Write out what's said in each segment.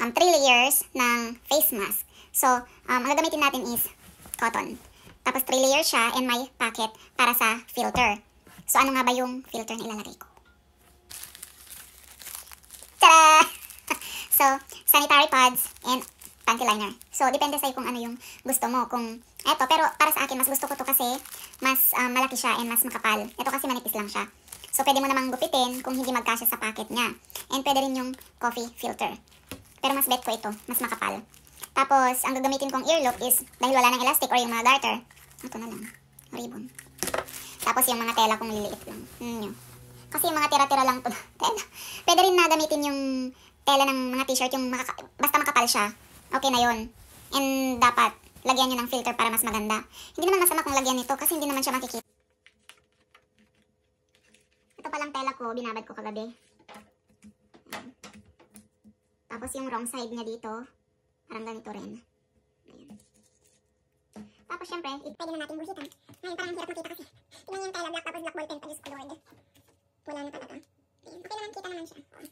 um, three layers ng face mask. So, um, ang gagamitin natin is cotton. Tapos three layers siya and may packet para sa filter. So, ano nga ba yung filter na ilalagay ko? Tada! so, sanitary pads and panty liner. So, depende sa'yo kung ano yung gusto mo. Kung, eto, pero para sa akin, mas gusto ko to kasi mas um, malaki siya and mas makapal. Ito kasi manipis lang siya. So, pwede mo namang gupitin kung hindi magkasya sa packet niya. And pwede rin yung coffee filter. Pero mas bet ko ito, mas makapal. Tapos, ang gagamitin kong earlock is, dahil wala ng elastic or yung mga garter, ito na lang, ribbon. Tapos yung mga tela kong liliit lang. Mm, yun. Kasi yung mga tira-tira lang to. Pwede rin na gamitin yung tela ng mga t-shirt, yung makaka- basta makapal siya. Okay na yon And dapat, lagyan nyo ng filter para mas maganda. Hindi naman masama kung lagyan nito kasi hindi naman siya makikita. Ito palang tela ko, binabad ko kagabi. Tapos yung wrong side niya dito, parang ganito rin. Ayan. Tapos syempre, it, pwede na natin buhitan. Ngayon parang hirap makita kasi. Tingnan niyo yung tela, black tapos black ball pen, pa Diyos Wala na talaga. Ayan, okay naman, kita naman siya. Oh.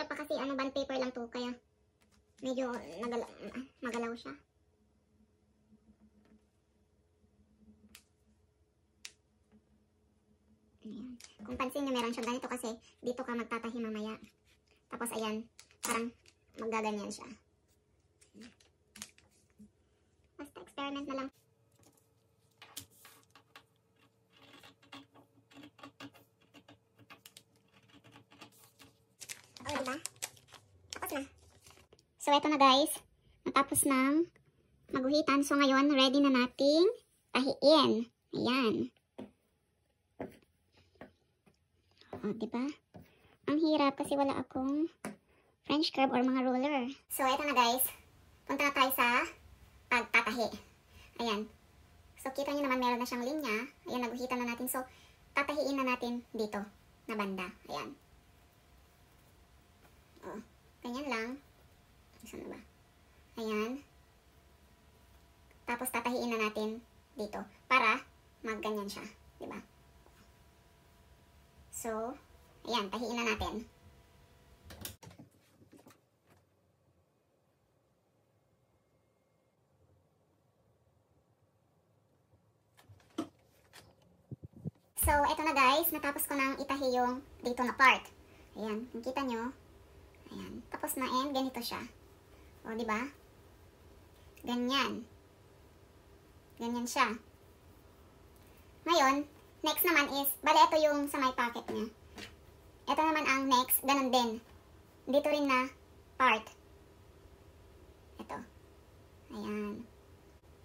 Hirap pa kasi ano, band paper lang to, kaya medyo nagala magalaw siya. Ayan. Kung pansin nyo, meron siya ganito kasi dito ka magtatahi mamaya. Tapos ayan, parang magaganyan siya. Basta experiment na lang. Oo, diba? Tapos na. So, eto na guys. Natapos ng maguhitan. So, ngayon, ready na nating tahiin. Ayan. ah, di Ang hirap kasi wala akong French curve or mga roller. So, eto na guys. Punta na tayo sa pagtatahi. Ayan. So, kita nyo naman meron na siyang linya. Ayan, naguhitan na natin. So, tatahiin na natin dito na banda. Ayan. O, oh, ganyan lang. Saan na ba? Ayan. Tapos, tatahiin na natin dito para magganyan siya. Diba? So, ayan, tahiin na natin. So, eto na guys, natapos ko nang itahi yung dito na part. Ayan, nakita nyo. Ayan, tapos na and ganito siya. O, ba? Diba? Ganyan. Ganyan siya. Ngayon, Next naman is, bale, ito yung sa my pocket niya. Ito naman ang next, ganun din. Dito rin na part. Ito. Ayan.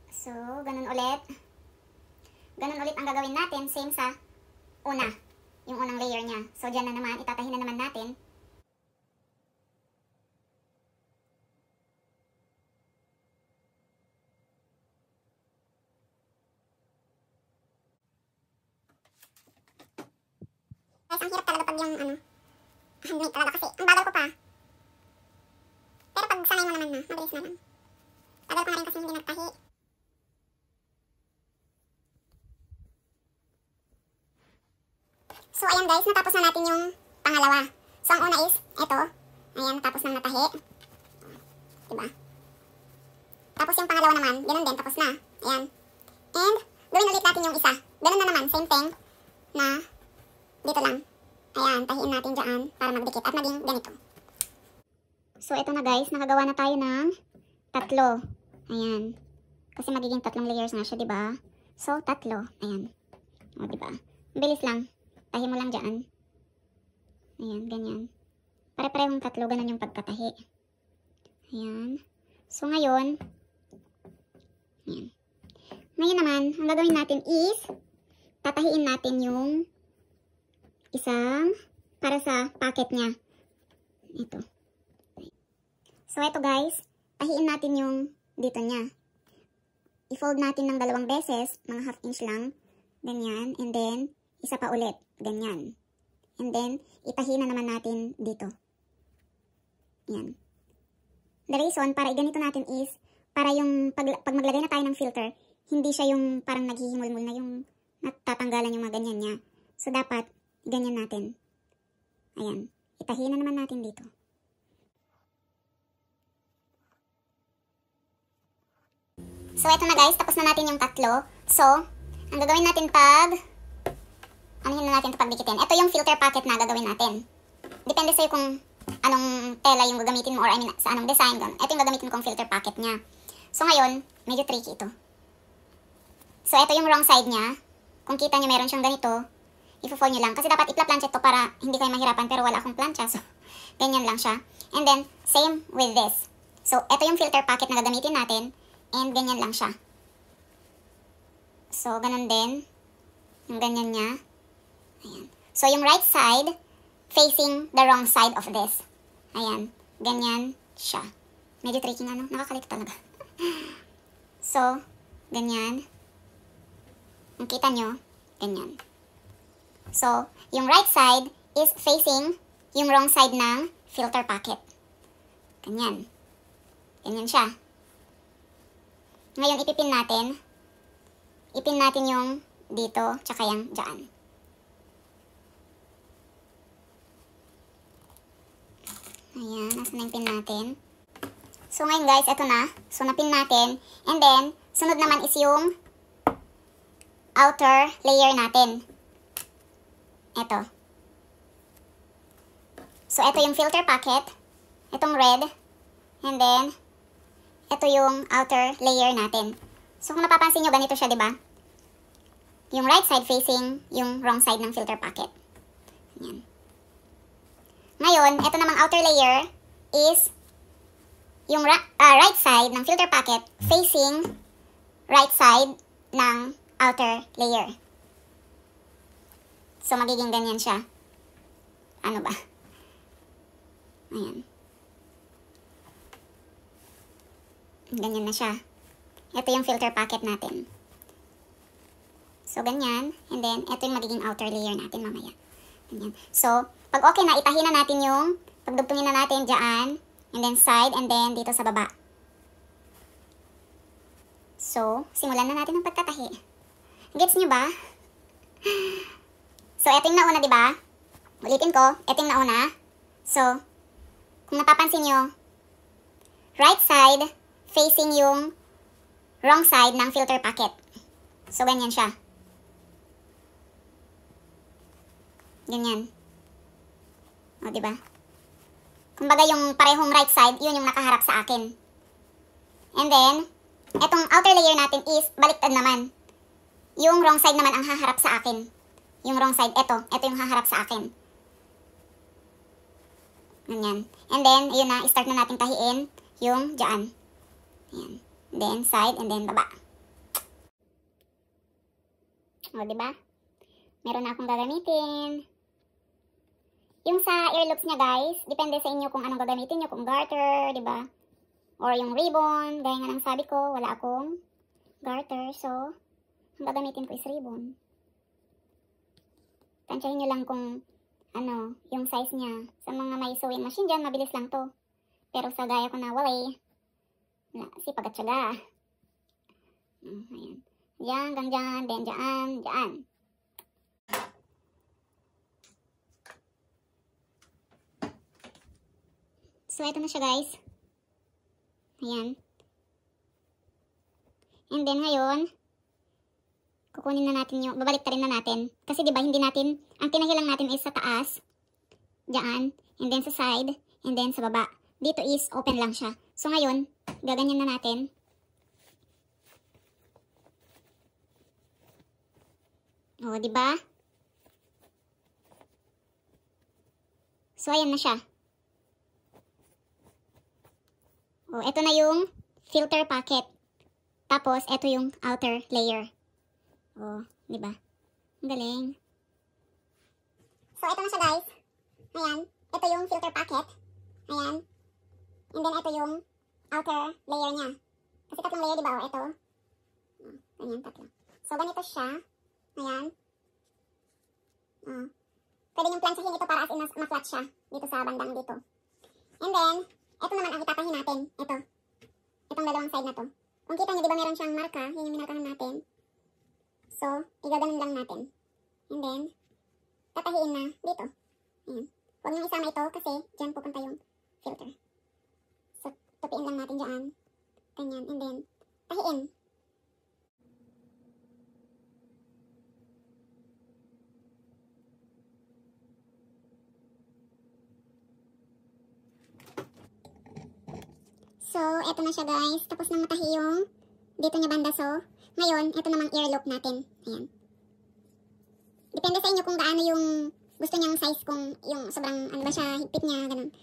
So, ganun ulit. Ganun ulit ang gagawin natin, same sa una. Yung unang layer niya. So, dyan na naman, itatahin na naman natin. ang hirap talaga pag yung ano, handmade ah, talaga kasi ang bagal ko pa. Pero pag sanay mo naman na, mabilis na lang. Tagal ko na rin kasi hindi nagtahi. So ayan guys, natapos na natin yung pangalawa. So ang una is, eto. Ayan, natapos nang natahi. Diba? Tapos yung pangalawa naman, ganun din, tapos na. Ayan. And, gawin ulit natin yung isa. Ganun na naman, same thing na dito lang. Ayan, tahiin natin dyan para magdikit at maging ganito. So, ito na guys. Nakagawa na tayo ng tatlo. Ayan. Kasi magiging tatlong layers na siya, ba diba? So, tatlo. Ayan. O, ba diba? Bilis lang. Tahi mo lang dyan. Ayan, ganyan. Pare-parehong tatlo. Ganun yung pagkatahi. Ayan. So, ngayon. Ayan. Ngayon naman, ang gagawin natin is tatahiin natin yung Isang para sa packet niya. Ito. So, ito guys, pahiin natin yung dito niya. I-fold natin ng dalawang beses, mga half inch lang. Ganyan. And then, isa pa ulit. Ganyan. And then, itahi na naman natin dito. Yan. The reason para i ganito natin is, para yung pag, pag maglagay na tayo ng filter, hindi siya yung parang naghihimul na yung natatanggalan yung mga ganyan niya. So, dapat ganyan natin. Ayan, itahina naman natin dito. So, eto na guys, tapos na natin yung tatlo. So, ang gagawin natin pag... Anuhin na natin ito pagdikitin. Ito yung filter packet na gagawin natin. Depende sa'yo kung anong tela yung gagamitin mo or I mean, sa anong design. Ganun. Ito yung gagamitin kong filter packet niya. So, ngayon, medyo tricky ito. So, ito yung wrong side niya. Kung kita niyo, meron siyang ganito ifo-fold nyo lang. Kasi dapat i-planchet to para hindi kayo mahirapan pero wala akong plancha. So, ganyan lang siya. And then, same with this. So, ito yung filter packet na gagamitin natin. And ganyan lang siya. So, ganun din. Yung ganyan niya. Ayan. So, yung right side, facing the wrong side of this. Ayan. Ganyan siya. Medyo tricky nga, no? Nakakalito talaga. so, ganyan. Ang kita nyo, ganyan. So, yung right side is facing yung wrong side ng filter pocket. Ganyan. Ganyan siya. Ngayon, ipipin natin. Ipin natin yung dito, tsaka yung dyan. Ayan, nasa na pin natin. So, ngayon guys, ito na. So, napin natin. And then, sunod naman is yung outer layer natin. Ito. So, ito yung filter pocket. Itong red. And then, ito yung outer layer natin. So, kung napapansin nyo, ganito siya, di ba? Yung right side facing yung wrong side ng filter packet. Yan. Ngayon, ito namang outer layer is yung uh, right side ng filter pocket facing right side ng outer layer. So, magiging ganyan siya. Ano ba? Ayan. Ganyan na siya. Ito yung filter packet natin. So, ganyan. And then, ito yung magiging outer layer natin mamaya. Ganyan. So, pag okay na, itahin na natin yung pagdugtungin na natin dyan. And then, side. And then, dito sa baba. So, simulan na natin ang pagtatahi. Gets nyo ba? So, eto yung nauna, di ba? Ulitin ko, eto yung nauna. So, kung napapansin nyo, right side facing yung wrong side ng filter packet. So, ganyan siya. Ganyan. O, diba? Kumbaga yung parehong right side, yun yung nakaharap sa akin. And then, etong outer layer natin is baliktad naman. Yung wrong side naman ang haharap sa akin yung wrong side, Ito, ito yung haharap sa akin. Ganyan. And then, ayun na, start na natin tahiin yung dyan. Ayan. Then, side, and then, baba. O, diba? Meron na akong gagamitin. Yung sa ear loops niya, guys, depende sa inyo kung anong gagamitin nyo, kung garter, diba? Or yung ribbon, gaya nga ng sabi ko, wala akong garter, so, ang gagamitin ko is ribbon. Tansyahin nyo lang kung ano, yung size niya. Sa mga may sewing machine dyan, mabilis lang to. Pero sa gaya ko na wala walay, sipag at syaga. Hmm, ayan. Diyan, hanggang dyan, then dyan, dyan. So, ito na siya guys. Ayan. And then ngayon, kukunin na natin yung, babalik ta rin na natin. Kasi di ba hindi natin, ang tinahi natin is sa taas, dyan, and then sa side, and then sa baba. Dito is open lang siya. So ngayon, gaganyan na natin. O, di ba? So ayan na siya. O, ito na yung filter packet. Tapos, ito yung outer layer. Oh, di ba? Ang galing. So, ito na siya guys. Ayan. Ito yung filter packet. Ayan. And then, ito yung outer layer niya. Kasi tatlong layer, di ba? Oh, ito. Oh, ganyan, tatlo. So, ganito siya. Ayan. Oh. Pwede yung planchahin ito para as in ma-flat siya. Dito sa bandang dito. And then, ito naman ang itatahin natin. Ito. Itong dalawang side na to. Kung kita niyo, di ba meron siyang marka? Yun yung minarkahan natin. So, igaganon lang natin. And then, tatahiin na dito. Ayan. Huwag niyong isama ito kasi dyan pupunta yung filter. So, tupiin lang natin dyan. Ganyan. And then, tahiin. So, eto na siya guys. Tapos na matahi yung dito niya banda. So, ngayon, ito namang ear loop natin. Ayan. Depende sa inyo kung gaano yung gusto niyang size kung yung sobrang ano ba siya, higpit niya, ganun.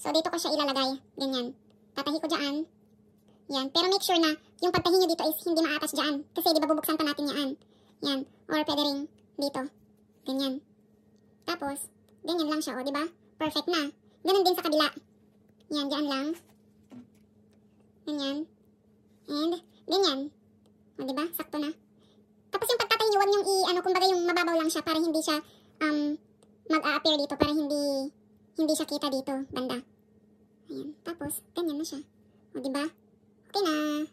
So, dito ko siya ilalagay. Ganyan. Tatahi ko dyan. Yan. Pero make sure na yung pagtahi niyo dito is hindi maatas dyan. Kasi di ba bubuksan pa natin yan. Yan. Or pwede rin dito. Ganyan. Tapos, ganyan lang siya, o, oh, di ba? Perfect na. Ganun din sa kabila. Yan, dyan lang. Ganyan. And, ganyan. O, ah, diba? Sakto na. Tapos yung pagkatayin nyo, huwag nyong i-ano, kumbaga yung mababaw lang siya para hindi siya um, mag-a-appear dito, para hindi hindi siya kita dito, banda. Ayan. Tapos, ganyan na siya. O, diba? Okay na.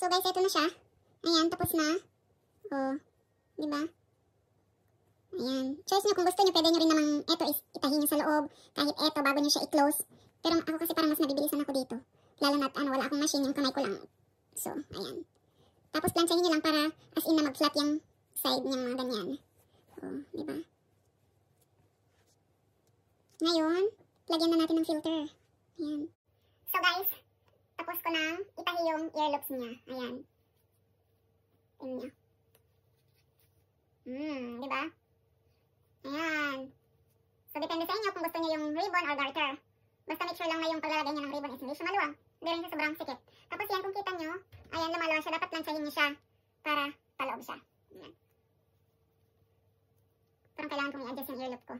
So guys, ito na siya. Ayan, tapos na. O, oh, di ba? Ayan. Choice nyo kung gusto nyo, pwede nyo rin namang eto is itahin nyo sa loob. Kahit eto, bago nyo siya i-close. Pero ako kasi parang mas nabibilisan ako dito. Lalo na, ano, wala akong machine, yung kamay ko lang. So, ayan. Tapos planchahin nyo lang para as in na mag-flat yung side niya mga ganyan. O, oh, diba? Ngayon, lagyan na natin ng filter. Ayan. So guys, tapos ko nang itahi yung earlobes niya. Ayan. Tingnan nyo. Hmm, diba? Ayan. So, depende sa inyo kung gusto niyo yung ribbon or garter. Basta make sure lang na yung paglalagay niyo ng ribbon is hindi siya maluwang. Hindi rin siya sobrang sikit. Tapos yan, kung kita nyo, ayan, lumalawa siya. Dapat lansahin niyo siya para paloob siya. Ayan. Parang kailangan kong i-adjust yung earlobe ko.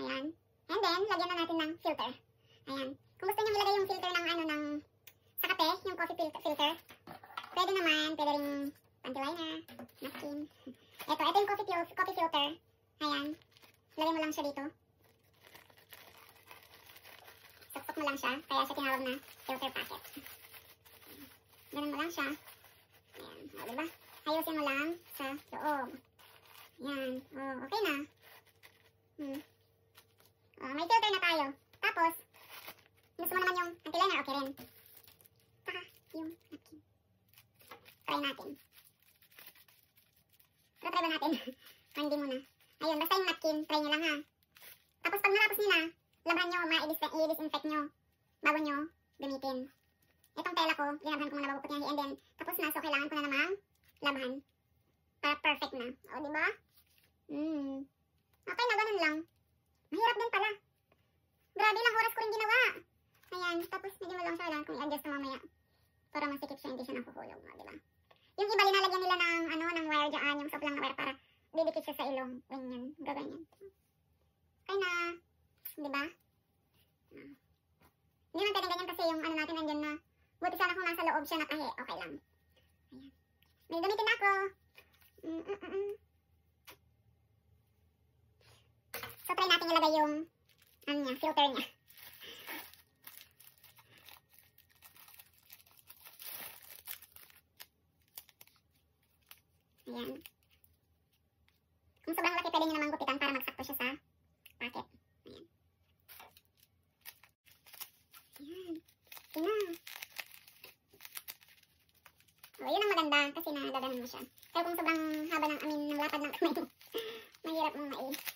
Ayan. And then, lagyan na natin ng filter. Ayan. Kung gusto niyo ilagay yung filter ng ano, ng sa kape, yung coffee filter, filter pwede naman, pwede rin panty liner, napkin. Ito, ito yung coffee, coffee filter. Ayan. Lagay mo lang siya dito. Saktok mo lang siya. Kaya siya tinawag na filter packet. Ganun mo lang siya. Ayan. O, diba? Ayusin mo lang sa loob. Ayan. O, okay na. yan. Para perfect na. O, di ba? Hmm. Okay na, ganun lang. Mahirap din pala. Grabe, lang, oras ko rin ginawa. Ayan, tapos medyo malang siya lang kung i-adjust na mamaya. Para masikip siya, hindi siya nakukulog. O, di ba? Yung iba, linalagyan nila ng, ano, ng wire dyan, yung soplang na wire para didikit siya sa ilong. Ganyan, gaganyan. Okay na. Di ba? Hmm. Hindi man pwedeng ganyan kasi yung ano natin andyan na buti sana kung nasa loob siya nakahe. Okay lang. Ayan. May gamitin ako. Mm mm, mm -mm So, try natin ilagay yung ano niya, filter niya. Ayan. Kung sobrang laki, pwede nyo namang gupitan para magsakto siya sa packet. Ayan. Ayan. Tingnan. lang kasi nadadana mo siya. Pero kung sobrang haba ng, amin mean, ng lapad ng kamay mo, mahirap mong mai